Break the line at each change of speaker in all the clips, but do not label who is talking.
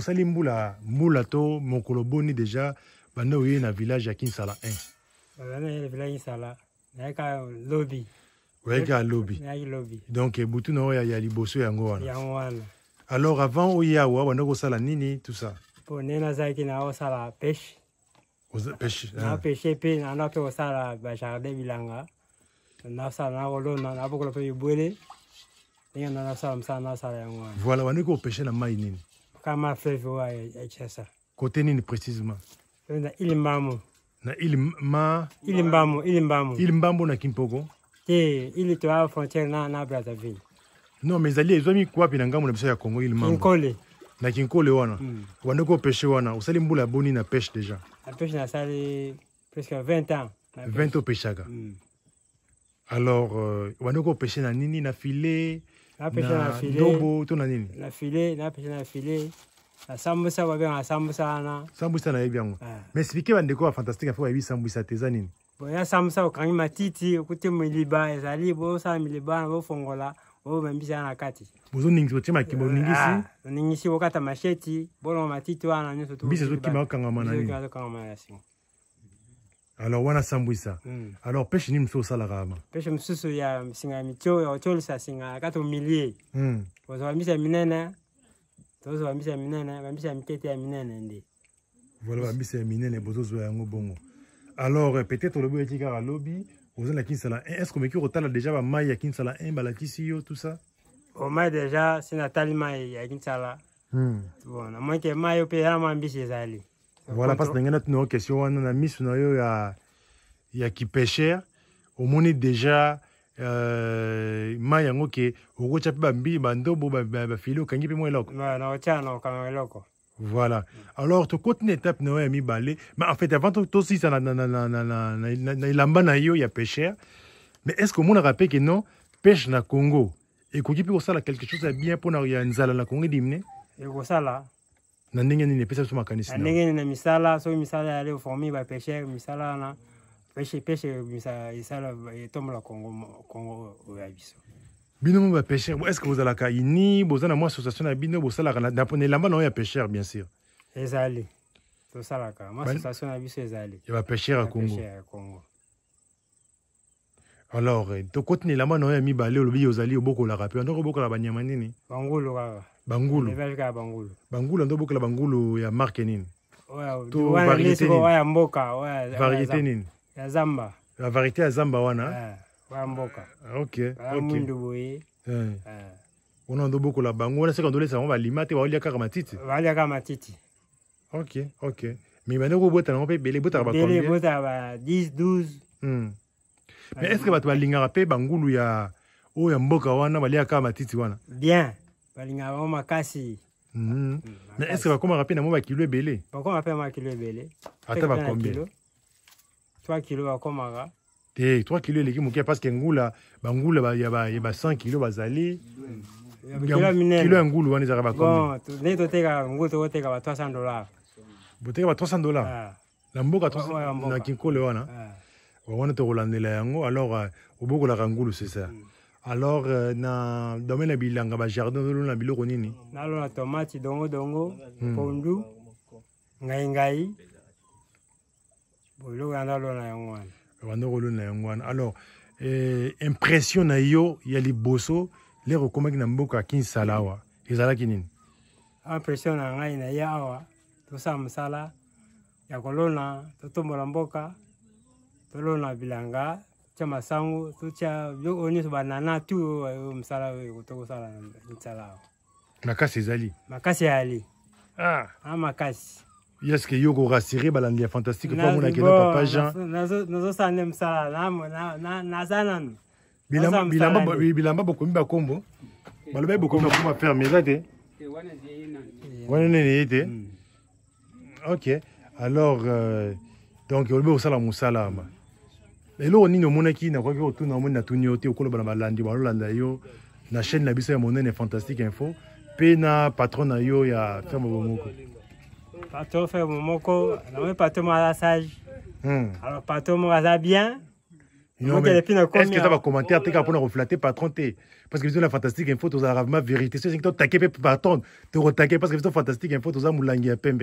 osali mbula mbula to mokolo boni deja banda na village ya kinsala 1 Lobby. lobi oyaki Lobby. donc butu na a ya liboso En wana alors avant oya awa a kosala nini tout ça
po nde pêche na kosala peshe
un village nanda
pêche, a bajardin bilanga nasala nakolona nabokola pêche, bibwele a nda nasala mosala nasala pêche,
voilà bandaki kopeshe na mai nini
kama flavour ya Chasa. Kote Na il Na
Ilima Ilimbamu il na Kimpogo? Eh, ili frontière na na Brazzaville. Non, mais quoi na biso ya Congo Na kinkole wana. Mm. peshe wana, usali mbula boni na pêche déjà.
La pêche na sali presque
20 ans. 20 ans hmm. Alors, euh, ko peshe na nini na filet ndombo to na nini na
file napesa na file na sambusa babengaka sambusa wana
sambusa nayebi yango ah. mais explike bandeko ya fantastique afo bayebi sambusa te eza nini
boya sambusa okangi matiti okuti miliba ezali bosala miliba na bofongola oyo bambisa ya na kati
bozoningisi botie makimba oningisi ah,
oningisi bokata masheti bolongo matiti wana nyonso mbisi ezokima okangama na nini okangama na singo
alors wana sambwisa mm. alors peshe nini mfe osalaka ama
4 mosusu ya singa mityo singa kati omilie mm. ozoba misa minene tozoba misa minene bamisa ya mitete ya minene nde voilà
bamisa ya minene yango bongo alors eh, peut-être est lobi kinsala est-ce komeki kotala déjà bamai ya kinsala 1 balakisi yo tout ça
omai déjà si natali mai ya kinsala
mm. bon mai voilà, parce que nous avons une question, on a mis nous il y a qui pêchait, au moins déjà, ma yango ke okotia mpe bambi bandobo bafili okangi quand même eloko voilà alors tokoti na étape on a mis balé, mais en fait avant ça na elamba na yo a pêcher mais est ce que omonaka mpe que non pêche na congo Et ekoki peut faire quelque chose de bien mpona ya nzala na congo ça là? na ndenge nini epesa biso makanisi na ndenge
nini na misala soki misala yale oformi bapesher misala wana peshe peshe esala etombola kongo oyo ya biso
bino mo bapesher estce bozalaka ini boza na mwa association na bino bosalaka na lamba na oyo ya pesher bien sûr
ezali tosalaka mwa association na biso ezali ya bapesher ya congo
alors eh, tokoti na elamba na oyo ya mibale olobi ozali rapé ndoko andoko la banyama nini
bangulu kaka bangulu bangulu
bangulu ndo bokela bangulu ya marque nini
Ouais, to variété nini ya mboka variété nini
ya zamba la variété ya zamba wana eh, ouais mboka eh, ok OK. mwindu boye eh. On ndo bokola bango wana seka ndolesa bango va te baolia kaka matiti baolia kaka matiti
ok ok
mais bandeko obota nango mpe ebele ebotaka
baebotaka
à 10 12 mais est ce que bato balingaka mpe bangulu ya ou ya mboka wana baliaka kaka matiti wana
bien balingaka bango makasi
mhm. mm, na estce bakomaka mpe na mo bakilo ebele
bakoma mpe makilo ebele ata bacombien
trois kilo bakomaka te trois kilo eleki moke parce que ngula bangula ya ba 100 kilo bazali kilo ya ngulu wana ezalaka bacombien totekaka ngulu tokoteka ba 300 dollar boteka ba 300 dollar ah. na mboka na kinkole wana ah. wana tokolandela yango alors euh, obokolaka ngulu c'est ça mm. alors euh, na domaine na bilanga bajardin ozolona biloko nini
nalona tomate dongo dongo hmm. pondu ngaingai biloko ya nalona
yango wana banda kolona yango wana alors eh, impression na yo ya liboso lere okomaki na mboka ya kinsala awa ezalaki nini
ah, impression na ngai na ye awa tosala mosala ya kolona totombola mboka tolona bilanga tsha masango so tsha biloko oyo nyonso banana tu oyo mosala oyo kotokosala misala awa
makasi ezali
makasi eyali a ah. ah, makasi
eske yo korassure balandi ya fantastique mpo amona kena papa jean
nazosala nde mosala naza nano
bilamba bokomi bakombo eh, balobai bokomi bakombo baferme eza te eh, wana nene ye eh, te hmm. ok alors euh, donc olobi kosala mosala ama lelo nini omonaki nakoki n'a omoni na yo te okoloba na balandi balolanda yo na chaîne na biso ya monene fantastique info mpe patron yo ya ferme
patron ferme moko namoni patron moko aza hmm. alors patron moko aza bien
patron te parce que biso na fantastique info tozalaka vraiment vérité patron parce que fantastique info pembe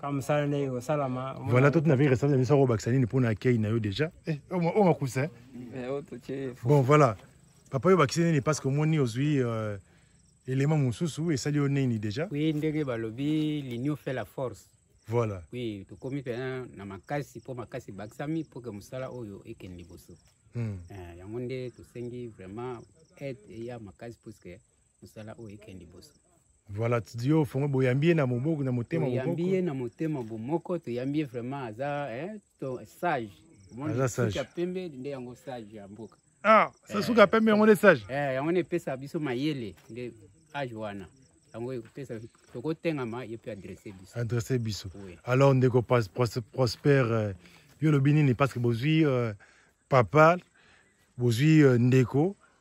Voilà toute
navire ressemble à Misaro Baxani pour na kei na yo déjà. Eh on m'a coussin. Bon voilà. Papa yo Baxani n'est ce que moi ni ozui euh, élément mususu et ça yo ni déjà. Oui
ndenge balobi l'union fait la force. Voilà. Oui, tu comme pena na makasi pour makasi Baxami pour que musala oyo eken liboso. Hmm. Eh yango nde to sengi vraiment aide ya makasi parce que musala oyo eken liboso
voilà fond, fongo un na moboko na un na motema
vraiment Un hein, to sage pembe yango sage
ah eh, suka pembe on est sage
eh, ça biso mayele nde
biso biso alors ndeko prospère euh, yo n'est parce que bozui euh, papa bozwi euh, ndeko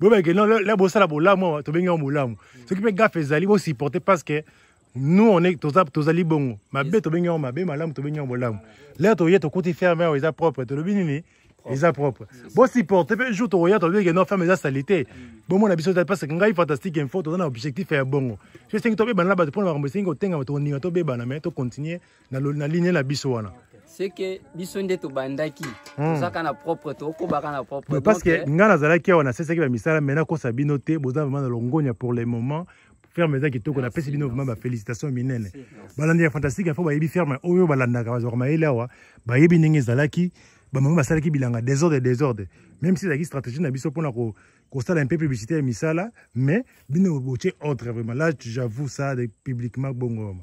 bon ben bah, que non là bossa ça là bon moi tu viens au moulin mm. ce qui fait gaffe les alibos ils portaient parce que nous on est tous à tous alibos ma bête tu viens au ma bête malam tu viens au moulin là tu vois ton côté fermé ils a propre tu le vois ni propre bon si porte ben jour tu regardes tu viens que non ferme les a salité mm. bon mon ambition c'est parce que quand il fantastique une photo dans l'objectif faire bon je sais que tu viens malam tu prends la que tu viens au tenga tu viens au niveau tu viens banamé tu continues dans la ligne la biseau là
seke biso nde tobandaki hmm. toza ka na propre tokobaka na propre parce que eh.
ngai nazalaki awa nasesaki bamisala mai nakosa bino te boza vraimen na longonia pour le moment ferme eza kitoko napesi bino vraimen bafélicitation minene balandi ya fantastique afo bayebi ferme oyo balandaka bazwaka mayele awa bayebi ndenge ezalaki bamama basalaki bilanga désordre désordre même si ezalaki stratégie na biso mpona kosala un peu publicité ya misala mais bino botie autre vraiment là j'avoue ça publiquement bongoma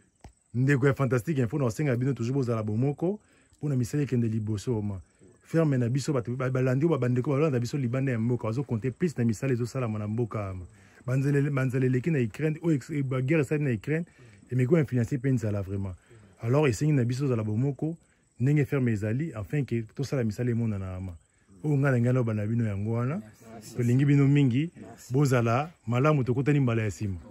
ndeko ya fantastique info singa bino toujours bozala bomoko mpona misala ekende liboso ma ferme na biso bato balandi oyo bandeko balanda biso libanda ya mboka bazokonte plus na misala ezosalama na mboka banzela eleki na ukraine oyo baguerre esali na ukraine emeki influence mpe nzala vraiment alors esengi na biso ozala bomoko ndenge ferme ezali afin ke tosala misala emonana ma oyo ngai na ngai naloba na bino yango wana tolingi bino mingi bozala malamu tokutani mbala ya nsima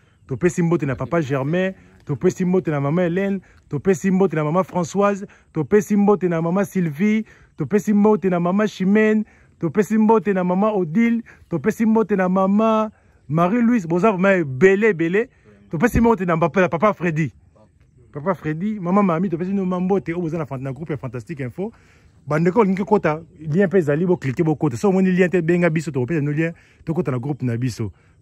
topesi mbote na papa germain topesi mbote na maman hélène topesi mbote na maman françoise topesi mbote na maman sylvie topesi mbote na maman chimène topesi mbote na maman odile topesi mbote na maman marie louise boza vraimen belé ebele topesi mbote na papa Freddy. papa fredi mama mami topesi bino mambote oyo boza na, groupe fantastique info ko olingi kota lien bo ezali bo kota. so moni lien te benga biso tokopesa no lien kota na groupe na biso